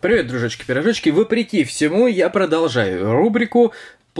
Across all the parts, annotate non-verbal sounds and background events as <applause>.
Привет, дружочки-пирожочки. Вопреки всему, я продолжаю рубрику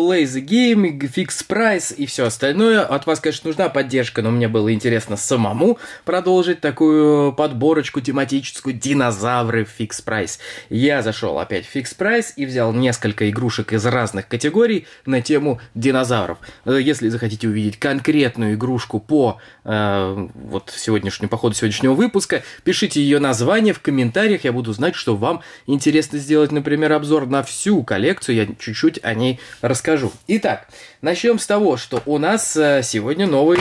Play the Game, Fix Price и все остальное. От вас, конечно, нужна поддержка, но мне было интересно самому продолжить такую подборочку тематическую «Динозавры Fix Price». Я зашел опять в Fix Price и взял несколько игрушек из разных категорий на тему динозавров. Э, если захотите увидеть конкретную игрушку по э, вот сегодняшнему, по ходу сегодняшнего выпуска, пишите ее название в комментариях, я буду знать, что вам интересно сделать, например, обзор на всю коллекцию, я чуть-чуть о ней расскажу расскажу. Итак, начнем с того, что у нас э, сегодня новый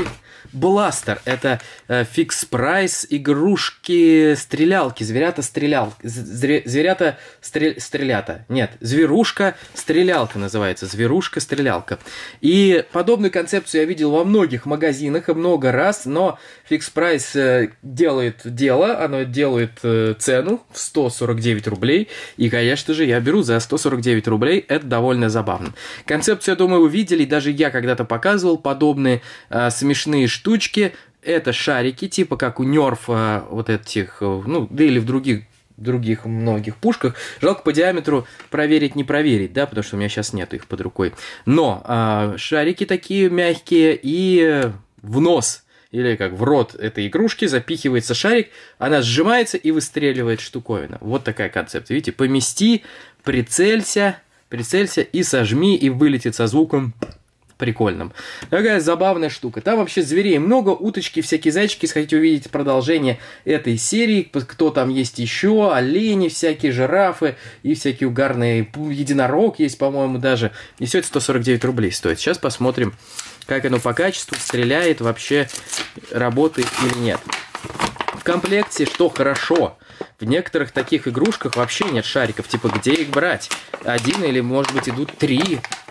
Бластер – это э, фикс-прайс игрушки-стрелялки, зверята стрелял, зверята-стрелята, нет, зверушка-стрелялка называется, зверушка-стрелялка. И подобную концепцию я видел во многих магазинах и много раз, но Фикс прайс э, делает дело, оно делает э, цену в 149 рублей. И, конечно же, я беру за 149 рублей. Это довольно забавно. Концепцию, я думаю, вы видели. Даже я когда-то показывал подобные э, смешные штучки. Это шарики, типа как у Нерфа, э, вот этих, ну, да или в других других многих пушках. Жалко по диаметру проверить не проверить, да, потому что у меня сейчас нет их под рукой. Но э, шарики такие мягкие и в нос – или как в рот этой игрушки запихивается шарик, она сжимается и выстреливает штуковина. Вот такая концепция. Видите, помести, прицелься, прицелься и сожми, и вылетит со звуком прикольным. Такая забавная штука. Там вообще зверей много, уточки, всякие зайчики. Если хотите увидеть продолжение этой серии, кто там есть еще, олени всякие, жирафы и всякие угарные, единорог есть, по-моему, даже. И все это 149 рублей стоит. Сейчас посмотрим как оно по качеству, стреляет вообще, работает или нет. В комплекте, что хорошо, в некоторых таких игрушках вообще нет шариков, типа где их брать? Один или может быть идут три,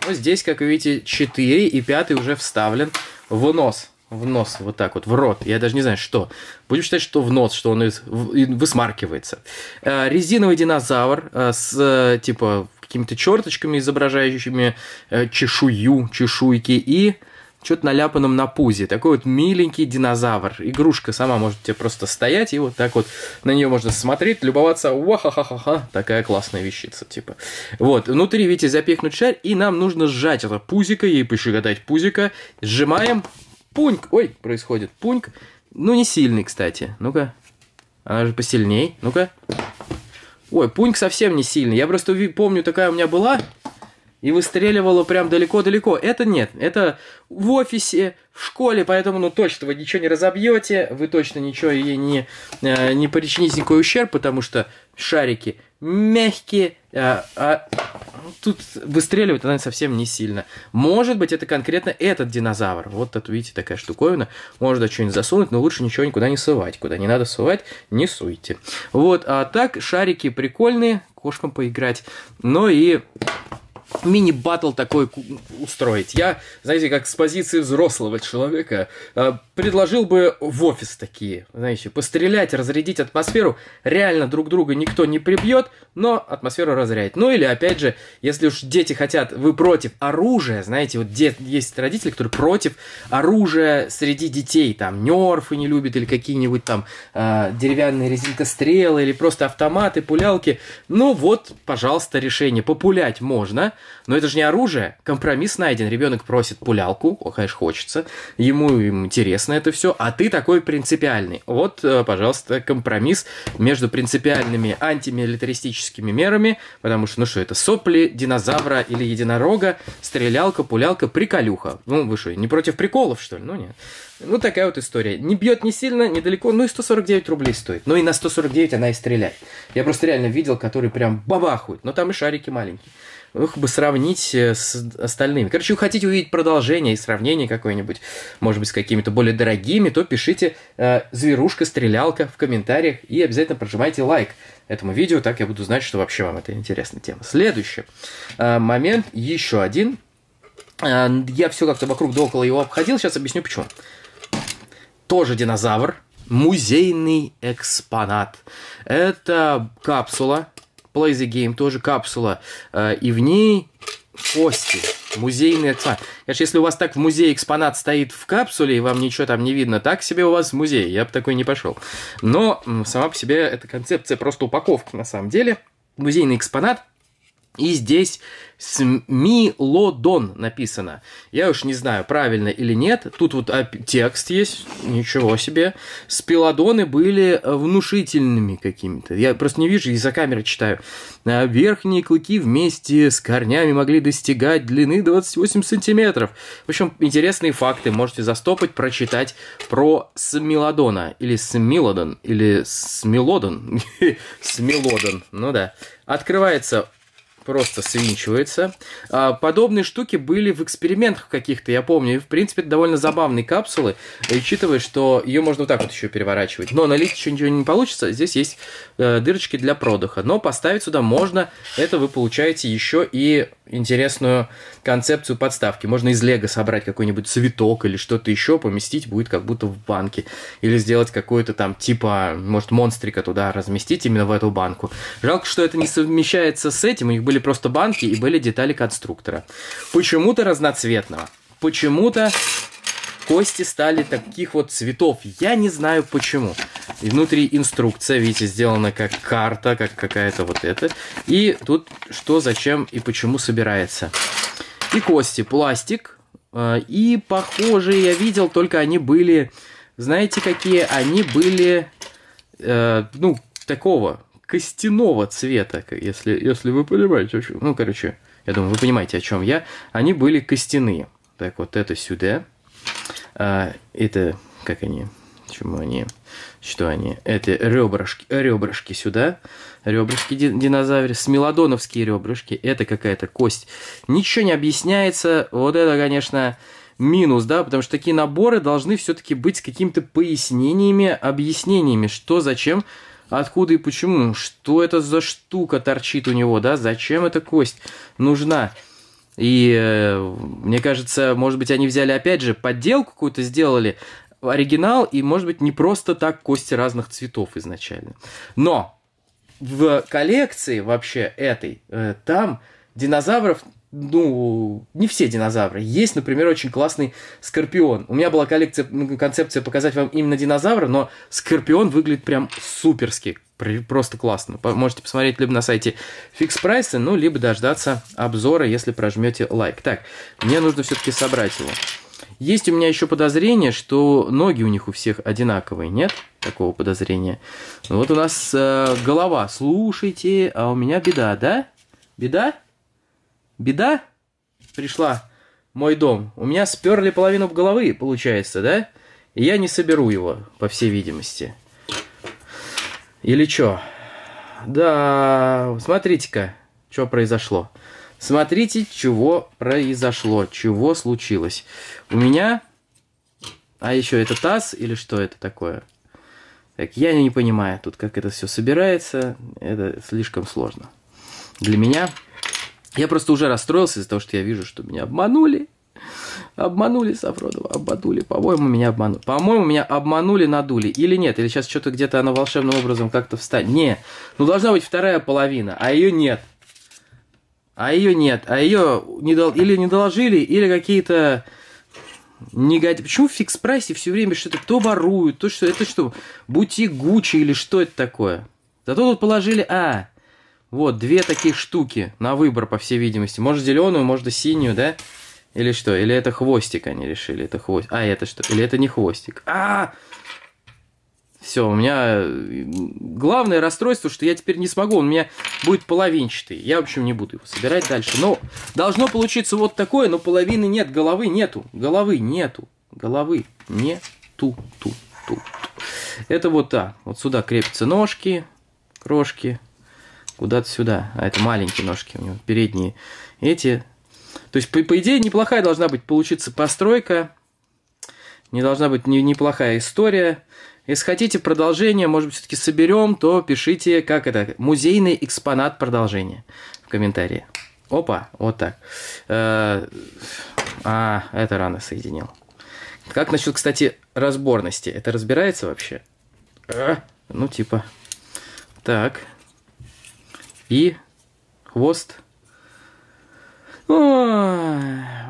но ну, здесь, как видите, четыре и пятый уже вставлен в нос в нос, вот так вот, в рот. Я даже не знаю, что. Будем считать, что в нос, что он из, в, высмаркивается. Э, резиновый динозавр э, с, э, типа, какими-то черточками, изображающими э, чешую, чешуйки, и что-то наляпанным на пузе. Такой вот миленький динозавр. Игрушка сама может тебе просто стоять, и вот так вот на нее можно смотреть, любоваться. Уахахахаха, такая классная вещица, типа. Вот, внутри, видите, запихнуть шарь, и нам нужно сжать это пузика ей пощекотать пузика. Сжимаем. Пуньк. Ой, происходит пуньк. Ну, не сильный, кстати. Ну-ка. Она же посильней. Ну-ка. Ой, пуньк совсем не сильный. Я просто помню, такая у меня была и выстреливало прям далеко-далеко. Это нет, это в офисе, в школе, поэтому, ну, точно вы ничего не разобьете, вы точно ничего ей не, э, не причините никакой ущерб, потому что шарики мягкие, а, а тут выстреливает она совсем не сильно. Может быть, это конкретно этот динозавр. Вот тут, видите, такая штуковина. Можно что-нибудь засунуть, но лучше ничего никуда не сувать. Куда не надо сувать, не суйте. Вот, а так шарики прикольные, кошкам поиграть. Но и мини-баттл такой устроить. Я, знаете, как с позиции взрослого человека, э, предложил бы в офис такие, знаете, пострелять, разрядить атмосферу. Реально друг друга никто не прибьет, но атмосферу разрядит. Ну или, опять же, если уж дети хотят, вы против оружия, знаете, вот дет, есть родители, которые против оружия среди детей, там, нерфы не любят или какие-нибудь там э, деревянные резинкострелы или просто автоматы, пулялки. Ну вот, пожалуйста, решение. Популять можно, но это же не оружие. Компромисс найден. Ребенок просит пулялку, конечно, хочется. Ему интересно это все. А ты такой принципиальный. Вот, э, пожалуйста, компромисс между принципиальными антимилитаристическими мерами, потому что, ну что, это сопли, динозавра или единорога, стрелялка, пулялка, приколюха. Ну, вы что, не против приколов, что ли? Ну, нет. Ну, такая вот история. Не бьет не сильно, недалеко, ну и 149 рублей стоит. Ну и на 149 она и стреляет. Я просто реально видел, который прям бабахует, но там и шарики маленькие их бы сравнить э, с остальными. Короче, вы хотите увидеть продолжение и сравнение какое-нибудь, может быть, с какими-то более дорогими, то пишите э, «Зверушка», «Стрелялка» в комментариях и обязательно прожимайте лайк этому видео, так я буду знать, что вообще вам это интересная тема. Следующий э, момент, еще один. Э, я все как-то вокруг да около его обходил, сейчас объясню почему. Тоже динозавр, музейный экспонат. Это капсула Play the Game, тоже капсула. Э, и в ней кости, музейный экспонат. Конечно, если у вас так в музее экспонат стоит в капсуле, и вам ничего там не видно, так себе у вас музей, я бы такой не пошел. Но сама по себе эта концепция просто упаковка на самом деле. Музейный экспонат – и здесь смилодон написано. Я уж не знаю, правильно или нет. Тут вот текст есть, ничего себе. Спилодоны были внушительными какими-то. Я просто не вижу, из-за камеры читаю. «А верхние клыки вместе с корнями могли достигать длины 28 сантиметров. В общем, интересные факты. Можете застопать, прочитать про смилодона. Или смилодон. Или смилодон. <laughs> Смилодон. Ну да. Открывается просто свинчивается. А, подобные штуки были в экспериментах каких-то, я помню. И, в принципе, это довольно забавные капсулы, учитывая, что ее можно вот так вот еще переворачивать. Но налить еще ничего не получится. Здесь есть э, дырочки для продуха. Но поставить сюда можно. Это вы получаете еще и интересную концепцию подставки. Можно из лего собрать какой-нибудь цветок или что-то еще, поместить будет как будто в банке. Или сделать какой-то там типа, может, монстрика туда разместить именно в эту банку. Жалко, что это не совмещается с этим. У них были были просто банки и были детали конструктора. Почему-то разноцветного. Почему-то кости стали таких вот цветов. Я не знаю почему. И внутри инструкция, видите, сделана как карта, как какая-то вот эта. И тут что, зачем и почему собирается. И кости, пластик. А, и похожие я видел, только они были... Знаете, какие они были... Э, ну, такого костяного цвета, если, если вы понимаете, о чем... ну, короче, я думаю, вы понимаете, о чем я, они были костяные. Так, вот это сюда, а, это, как они, почему они, что они, это ребрышки, ребрышки сюда, ребрышки динозавра, смелодоновские ребрышки, это какая-то кость, ничего не объясняется, вот это, конечно, минус, да, потому что такие наборы должны все-таки быть с какими-то пояснениями, объяснениями, что, зачем, Откуда и почему? Что это за штука торчит у него, да? Зачем эта кость нужна? И э, мне кажется, может быть, они взяли опять же подделку какую-то сделали, оригинал, и, может быть, не просто так кости разных цветов изначально. Но в коллекции вообще этой, э, там динозавров ну, не все динозавры. Есть, например, очень классный скорпион. У меня была коллекция, концепция показать вам именно динозавра, но скорпион выглядит прям суперски. Просто классно. Можете посмотреть либо на сайте фикс прайса, ну, либо дождаться обзора, если прожмете лайк. Так, мне нужно все-таки собрать его. Есть у меня еще подозрение, что ноги у них у всех одинаковые, нет? Такого подозрения. Вот у нас э, голова. Слушайте, а у меня беда, да? Беда? беда пришла мой дом. У меня сперли половину головы, получается, да? И я не соберу его, по всей видимости. Или чё? Да, смотрите-ка, что произошло. Смотрите, чего произошло, чего случилось. У меня... А еще это таз или что это такое? Так, я не понимаю тут, как это все собирается. Это слишком сложно. Для меня я просто уже расстроился из-за того, что я вижу, что меня обманули. Обманули Сафронова, обманули. По-моему, меня обманули. По-моему, меня обманули, надули. Или нет? Или сейчас что-то где-то оно волшебным образом как-то встанет. Не. Ну, должна быть вторая половина, а ее нет. А ее нет. А ее не дол... или не доложили, или какие-то негатив. Почему в фикс-прайсе все время что-то то воруют, то что это что, бутик Гуччи или что это такое? Зато тут положили, а, вот, две таких штуки на выбор, по всей видимости. Может, зеленую, может, синюю, да? Или что? Или это хвостик они решили? Это хвостик. А, это что? Или это не хвостик? А! -а, -а! Все, у меня главное расстройство, что я теперь не смогу, он у меня будет половинчатый. Я, в общем, не буду его собирать дальше. Но должно получиться вот такое, но половины нет, головы нету, головы нету, головы нету, тут, тут, тут. Это вот так. Вот сюда крепятся ножки, крошки, куда-то сюда. А это маленькие ножки у него, передние. Эти... То есть, по, по идее, неплохая должна быть получиться постройка. Не должна быть не, неплохая история. Если хотите продолжение, может быть, все-таки соберем, то пишите, как это, музейный экспонат продолжения в комментарии. Опа, вот так. Э, а, это рано соединил. Как насчет, кстати, разборности? Это разбирается вообще? А? ну, типа. Так. И хвост. О,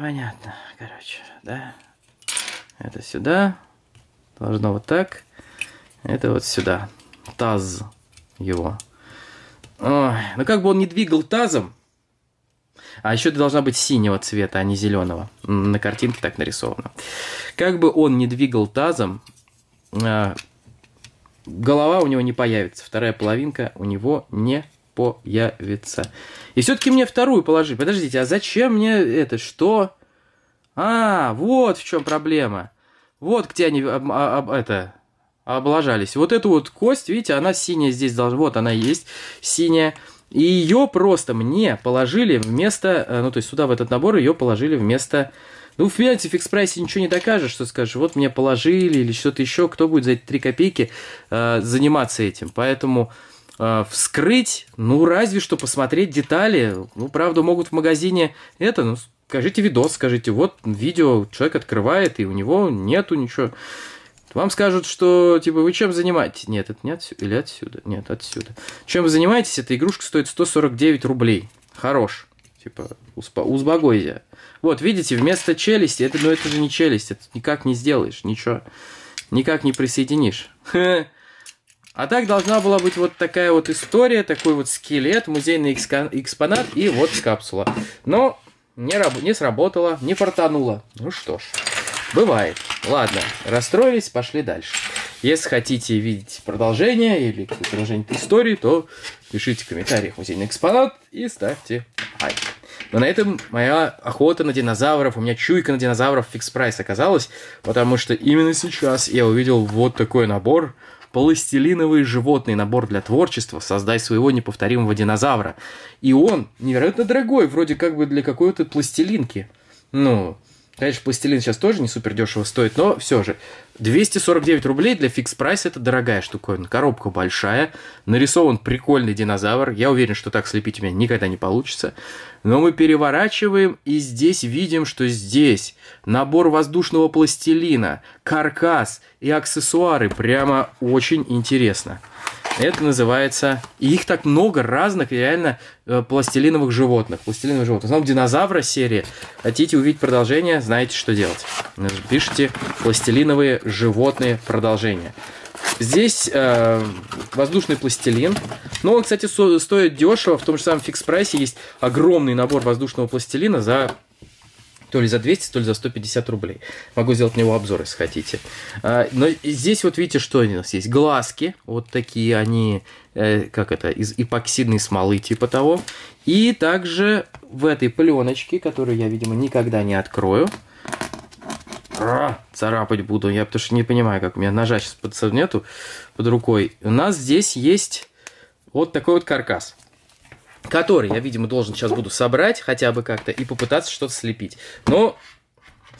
понятно, короче, да. Это сюда. Должно вот так. Это вот сюда. Таз его. Ой, ну как бы он не двигал тазом. А еще это должна быть синего цвета, а не зеленого. На картинке так нарисовано. Как бы он не двигал тазом, а, голова у него не появится. Вторая половинка у него не появится. И все-таки мне вторую положи. Подождите, а зачем мне это? Что? А, вот в чем проблема. Вот где они об, а, об, это, облажались. Вот эту вот кость, видите, она синяя здесь должна... Вот она есть, синяя. И ее просто мне положили вместо... Э, ну, то есть сюда в этот набор ее положили вместо... Ну, в принципе, в фикс-прайсе ничего не докажешь, что скажешь, вот мне положили или что-то еще, кто будет за эти 3 копейки э, заниматься этим. Поэтому Э, вскрыть, ну, разве что посмотреть детали. Ну, правда, могут в магазине это, ну, скажите видос, скажите, вот видео человек открывает, и у него нету ничего. Вам скажут, что, типа, вы чем занимаетесь? Нет, это не отсюда. Или отсюда? Нет, отсюда. Чем вы занимаетесь? Эта игрушка стоит 149 рублей. Хорош. Типа, успо... узбагойзя. Вот, видите, вместо челюсти, это, ну, это же не челюсть, это никак не сделаешь, ничего. Никак не присоединишь. А так должна была быть вот такая вот история, такой вот скелет, музейный экспонат и вот капсула. Но не, раб- не сработало, не фартануло. Ну что ж, бывает. Ладно, расстроились, пошли дальше. Если хотите видеть продолжение или продолжение этой истории, то пишите в комментариях музейный экспонат и ставьте лайк. Но на этом моя охота на динозавров, у меня чуйка на динозавров фикс прайс оказалась, потому что именно сейчас я увидел вот такой набор пластилиновый животный набор для творчества «Создай своего неповторимого динозавра». И он невероятно дорогой, вроде как бы для какой-то пластилинки. Ну, Конечно, пластилин сейчас тоже не супер дешево стоит, но все же. 249 рублей для фикс прайс это дорогая штуковина. Коробка большая, нарисован прикольный динозавр. Я уверен, что так слепить у меня никогда не получится. Но мы переворачиваем и здесь видим, что здесь набор воздушного пластилина, каркас и аксессуары. Прямо очень интересно. Это называется... И их так много разных реально э, пластилиновых животных. Пластилиновых животных. В основном динозавра серии. Хотите увидеть продолжение, знаете, что делать. Пишите пластилиновые животные продолжения. Здесь э, воздушный пластилин. Но ну, он, кстати, стоит дешево. В том же самом фикс-прайсе есть огромный набор воздушного пластилина за то ли за 200, то ли за 150 рублей. Могу сделать на него обзор, если хотите. А, но здесь вот видите, что у нас есть. Глазки, вот такие они, э, как это, из эпоксидной смолы типа того. И также в этой пленочке, которую я, видимо, никогда не открою, а, царапать буду, я потому что не понимаю, как у меня ножа сейчас под нету под рукой. У нас здесь есть вот такой вот каркас который я, видимо, должен сейчас буду собрать хотя бы как-то и попытаться что-то слепить. Но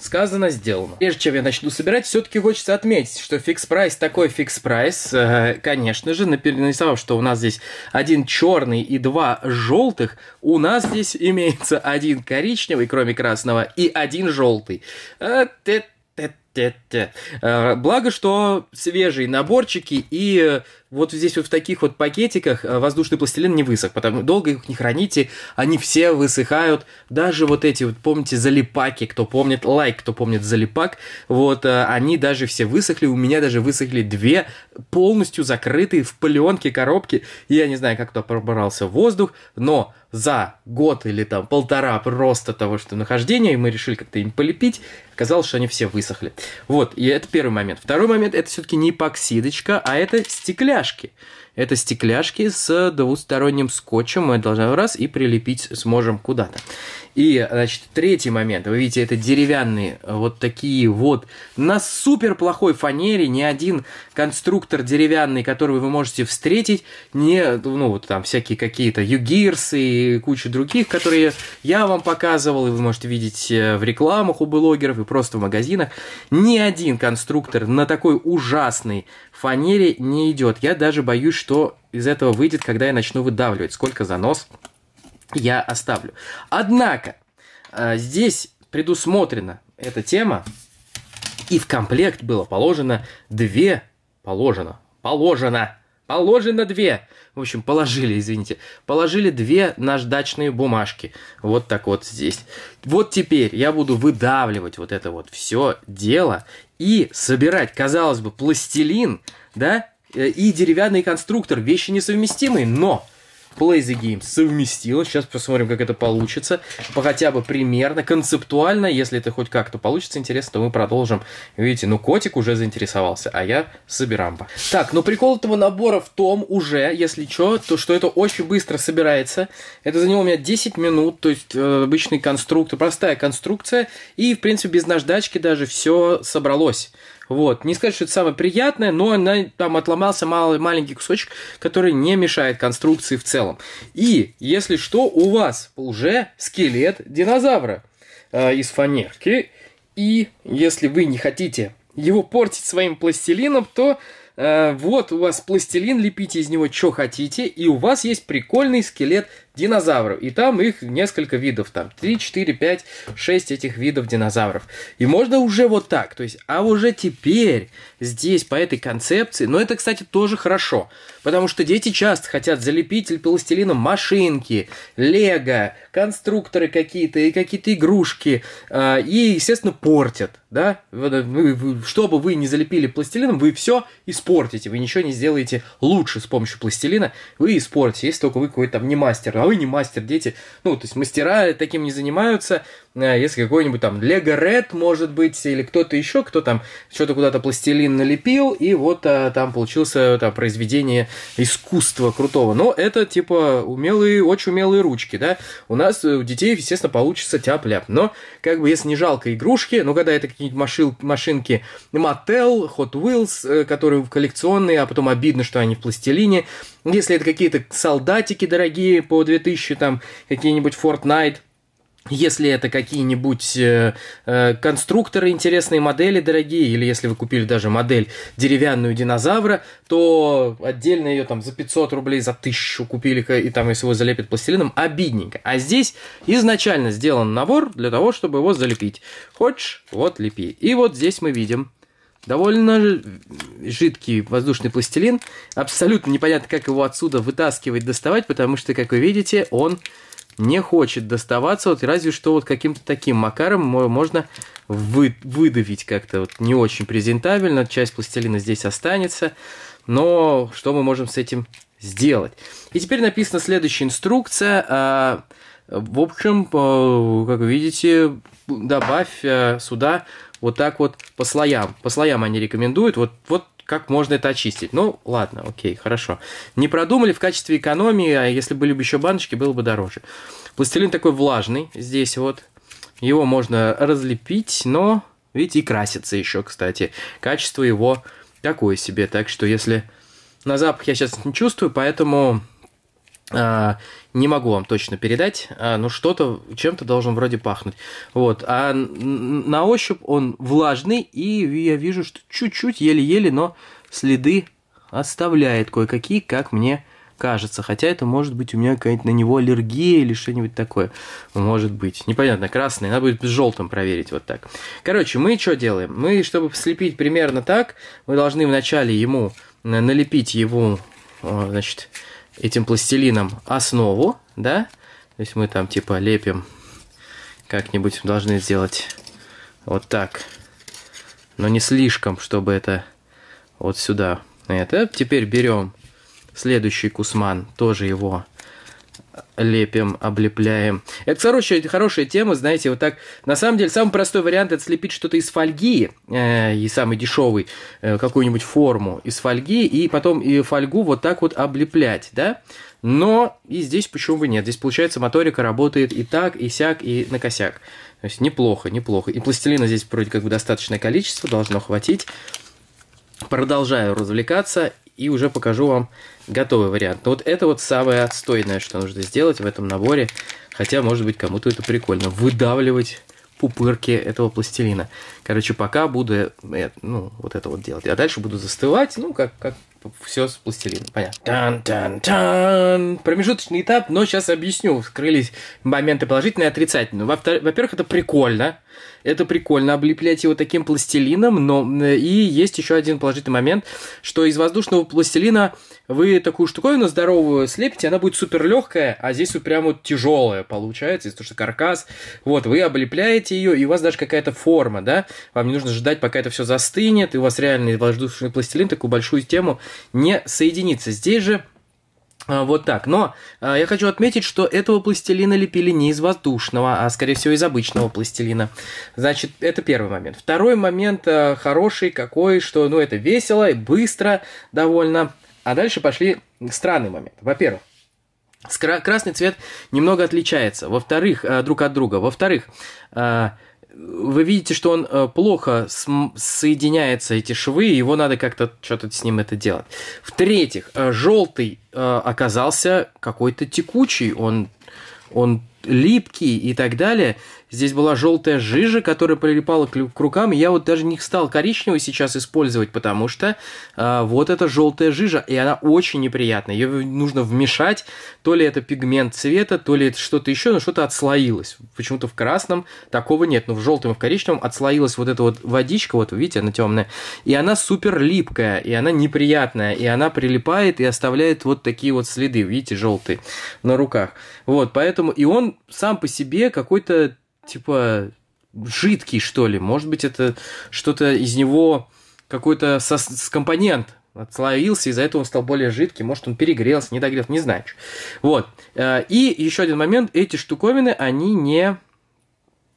Сказано, сделано. Прежде чем я начну собирать, все-таки хочется отметить, что фикс-прайс такой фикс-прайс. Э, конечно же, нарисовав, что у нас здесь один черный и два желтых, у нас здесь имеется один коричневый, кроме красного, и один желтый. Это Э, благо, что свежие наборчики и э, вот здесь вот в таких вот пакетиках э, воздушный пластилин не высох, потому долго их не храните, они все высыхают, даже вот эти вот, помните, залипаки, кто помнит, лайк, кто помнит залипак, вот, они даже все высохли, у меня даже высохли две полностью закрытые в пленке коробки, я не знаю, как туда пробрался воздух, но за год или там полтора просто того, что нахождение и мы решили как-то им полепить, оказалось, что они все высохли. Вот, и это первый момент. Второй момент, это все-таки не эпоксидочка, а это стекляшки. Это стекляшки с двусторонним скотчем, мы должны раз и прилепить сможем куда-то. И, значит, третий момент. Вы видите, это деревянные э, вот такие вот. На супер плохой фанере ни один конструктор деревянный, который вы можете встретить, не, ну, вот там всякие какие-то югирсы и куча других, которые я вам показывал, и вы можете видеть э, в рекламах у блогеров и просто в магазинах. Ни один конструктор на такой ужасной фанере не идет. Я даже боюсь, что из этого выйдет, когда я начну выдавливать. Сколько занос? я оставлю. Однако, э, здесь предусмотрена эта тема, и в комплект было положено две, положено, положено, положено две, в общем, положили, извините, положили две наждачные бумажки, вот так вот здесь. Вот теперь я буду выдавливать вот это вот все дело и собирать, казалось бы, пластилин, да, э, и деревянный конструктор, вещи несовместимые, но Blazy Games совместила. Сейчас посмотрим, как это получится. по Хотя бы примерно, концептуально, если это хоть как-то получится интересно, то мы продолжим. Видите, ну котик уже заинтересовался, а я собирамба. Так, ну прикол этого набора в том уже, если что, то что это очень быстро собирается. Это заняло у меня 10 минут, то есть э, обычный конструктор, простая конструкция. И, в принципе, без наждачки даже все собралось. Вот. Не сказать, что это самое приятное, но она, там отломался малый, маленький кусочек, который не мешает конструкции в целом. И, если что, у вас уже скелет динозавра э, из фанерки. И если вы не хотите его портить своим пластилином, то э, вот у вас пластилин, лепите из него что хотите, и у вас есть прикольный скелет динозавров. И там их несколько видов, там 3, 4, 5, 6 этих видов динозавров. И можно уже вот так. То есть, а уже теперь здесь по этой концепции, но это, кстати, тоже хорошо, потому что дети часто хотят залепить или пластилином машинки, лего, конструкторы какие-то и какие-то игрушки, а, и, естественно, портят, да? Э, чтобы вы не залепили пластилином, вы все испортите, вы ничего не сделаете лучше с помощью пластилина, вы испортите, если только вы какой-то там не мастер, а игровой не мастер, дети, ну, то есть мастера таким не занимаются, э, если какой-нибудь там Лего Ред, может быть, или кто-то еще, кто там что-то куда-то пластилин налепил, и вот а, там получился э, там, произведение искусства крутого. Но это типа умелые, очень умелые ручки, да. У нас у детей, естественно, получится тяп-ляп. Но как бы если не жалко игрушки, но ну, когда это какие-нибудь машин, машинки Mattel, Hot Wheels, которые коллекционные, а потом обидно, что они в пластилине, если это какие-то солдатики дорогие по 2000, там, какие-нибудь Fortnite, если это какие-нибудь э, э, конструкторы, интересные модели дорогие, или если вы купили даже модель деревянную динозавра, то отдельно ее там за 500 рублей, за 1000 купили, и там если его залепят пластилином, обидненько. А здесь изначально сделан набор для того, чтобы его залепить. Хочешь, вот лепи. И вот здесь мы видим Довольно э, жидкий воздушный пластилин. Абсолютно непонятно, как его отсюда вытаскивать, доставать, потому что, как вы видите, он не хочет доставаться, вот разве что вот каким-то таким макаром можно вы, выдавить как-то вот не очень презентабельно, часть пластилина здесь останется, но что мы можем с этим сделать? И теперь написана следующая инструкция, а, в общем, э, как вы видите, добавь э, сюда вот так вот по слоям. По слоям они рекомендуют, вот, вот как можно это очистить. Ну, ладно, окей, хорошо. Не продумали в качестве экономии, а если были бы еще баночки, было бы дороже. Пластилин такой влажный здесь вот. Его можно разлепить, но, видите, и красится еще, кстати. Качество его такое себе, так что если... На запах я сейчас не чувствую, поэтому а, не могу вам точно передать, а, но что-то чем-то должен вроде пахнуть. Вот. А на ощупь он влажный, и я вижу, что чуть-чуть, еле-еле, но следы оставляет кое-какие, как мне кажется. Хотя это может быть у меня какая то на него аллергия или что-нибудь такое. Может быть. Непонятно, красный. Надо будет с желтым проверить вот так. Короче, мы что делаем? Мы, чтобы слепить примерно так, мы должны вначале ему э, налепить его, э, значит, этим пластилином основу, да, то есть мы там типа лепим как-нибудь, должны сделать вот так, но не слишком, чтобы это вот сюда. Это теперь берем следующий кусман, тоже его лепим, облепляем. Это хорошая, хорошая тема, знаете, вот так. На самом деле, самый простой вариант это слепить что-то из фольги, э, и самый дешевый, э, какую-нибудь форму из фольги, и потом и фольгу вот так вот облеплять, да? Но и здесь почему бы нет? Здесь, получается, моторика работает и так, и сяк, и накосяк. То есть неплохо, неплохо. И пластилина здесь вроде как бы достаточное количество, должно хватить. Продолжаю развлекаться и уже покажу вам готовый вариант. Но вот это вот самое отстойное, что нужно сделать в этом наборе. Хотя, может быть, кому-то это прикольно. Выдавливать пупырки этого пластилина. Короче, пока буду ну, вот это вот делать. А дальше буду застывать, ну, как, как все с пластилином. Понятно. Тан -тан -тан. Промежуточный этап, но сейчас объясню. Вскрылись моменты положительные и отрицательные. Во-первых, это прикольно. Это прикольно облеплять его таким пластилином, но и есть еще один положительный момент, что из воздушного пластилина вы такую штуковину здоровую слепите, она будет супер легкая, а здесь вот прям вот тяжелая получается, из-за того, что каркас. Вот, вы облепляете ее, и у вас даже какая-то форма, да? вам не нужно ждать, пока это все застынет, и у вас реальный воздушный пластилин такую большую тему не соединится. Здесь же а, вот так. Но а, я хочу отметить, что этого пластилина лепили не из воздушного, а скорее всего из обычного пластилина. Значит, это первый момент. Второй момент а, хороший какой, что ну это весело и быстро довольно. А дальше пошли странный момент. Во-первых, красный цвет немного отличается. Во-вторых, а, друг от друга. Во-вторых, а, вы видите, что он э, плохо соединяется, эти швы, его надо как-то что-то с ним это делать. В-третьих, э, желтый э, оказался какой-то текучий, он, он липкий и так далее. Здесь была желтая жижа, которая прилипала к, к рукам, я вот даже не стал коричневый сейчас использовать, потому что э, вот эта желтая жижа, и она очень неприятная. Ее нужно вмешать, то ли это пигмент цвета, то ли это что-то еще, но что-то отслоилось. Почему-то в красном такого нет, но в желтом и в коричневом отслоилась вот эта вот водичка, вот видите, она темная, и она супер липкая, и она неприятная, и она прилипает и оставляет вот такие вот следы, видите, желтые на руках. Вот, поэтому и он сам по себе какой-то типа, жидкий, что ли. Может быть, это что-то из него, какой-то сос- компонент отслоился, из-за этого он стал более жидкий, может, он перегрелся, не догрелся, не знаю. Вот. Э, и еще один момент, эти штуковины, они не...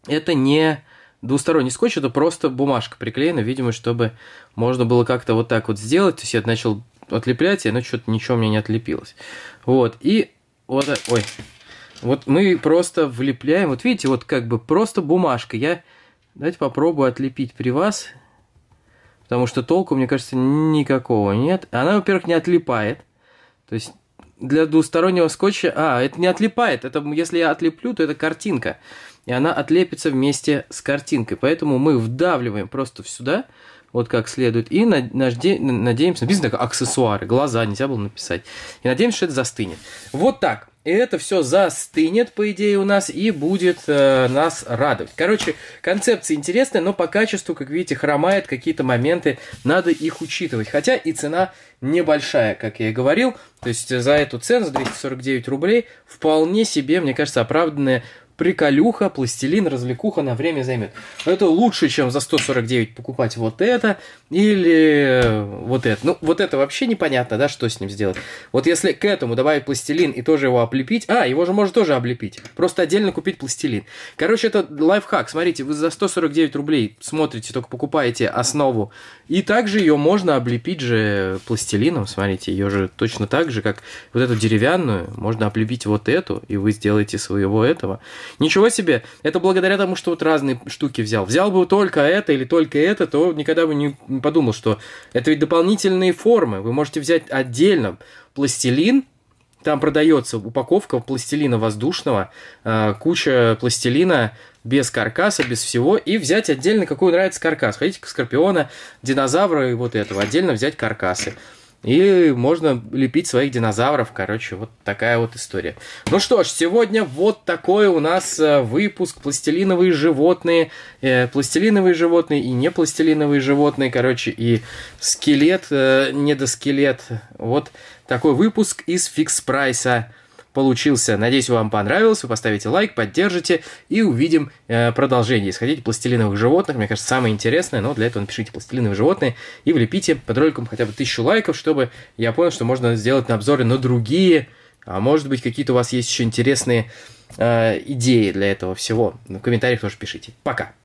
Это не двусторонний скотч, это просто бумажка приклеена, видимо, чтобы можно было как-то вот так вот сделать. То есть я начал отлеплять, и оно что-то ничего у меня не отлепилось. Вот, и вот, ой, вот мы просто влепляем, вот видите, вот как бы просто бумажка. Я, давайте попробую отлепить при вас, потому что толку, мне кажется, никакого нет. Она, во-первых, не отлипает, то есть для двустороннего скотча... А, это не отлипает, это если я отлеплю, то это картинка, и она отлепится вместе с картинкой, поэтому мы вдавливаем просто сюда, вот как следует, и наде... надеемся, написано ну, как аксессуары, глаза нельзя было написать, и надеемся, что это застынет. Вот так. И это все застынет, по идее, у нас и будет э, нас радовать. Короче, концепция интересная, но по качеству, как видите, хромает какие-то моменты, надо их учитывать. Хотя и цена небольшая, как я и говорил. То есть за эту цену, за 249 рублей, вполне себе, мне кажется, оправданная приколюха, пластилин, развлекуха на время займет. Это лучше, чем за 149 покупать вот это или э, вот это. Ну, вот это вообще непонятно, да, что с ним сделать. Вот если к этому добавить пластилин и тоже его облепить... А, его же можно тоже облепить. Просто отдельно купить пластилин. Короче, это лайфхак. Смотрите, вы за 149 рублей смотрите, только покупаете основу. И также ее можно облепить же пластилином. Смотрите, ее же точно так же, как вот эту деревянную. Можно облепить вот эту, и вы сделаете своего этого. Ничего себе! Это благодаря тому, что вот разные штуки взял. Взял бы только это или только это, то никогда бы не подумал, что это ведь дополнительные формы. Вы можете взять отдельно пластилин, там продается упаковка пластилина воздушного, э, куча пластилина без каркаса, без всего, и взять отдельно, какой нравится каркас. Хотите к скорпиона, динозавра и вот этого, отдельно взять каркасы. И можно лепить своих динозавров, короче, вот такая вот история. Ну что ж, сегодня вот такой у нас э, выпуск пластилиновые животные, э, пластилиновые животные и не пластилиновые животные, короче, и скелет, э, недоскелет. Вот такой выпуск из фикс прайса получился. Надеюсь, вам понравилось. Вы поставите лайк, поддержите и увидим э, продолжение. Исходите пластилиновых животных. Мне кажется, самое интересное. Но для этого напишите пластилиновые животные и влепите под роликом хотя бы тысячу лайков, чтобы я понял, что можно сделать на обзоры на другие. А может быть, какие-то у вас есть еще интересные э, идеи для этого всего. В комментариях тоже пишите. Пока!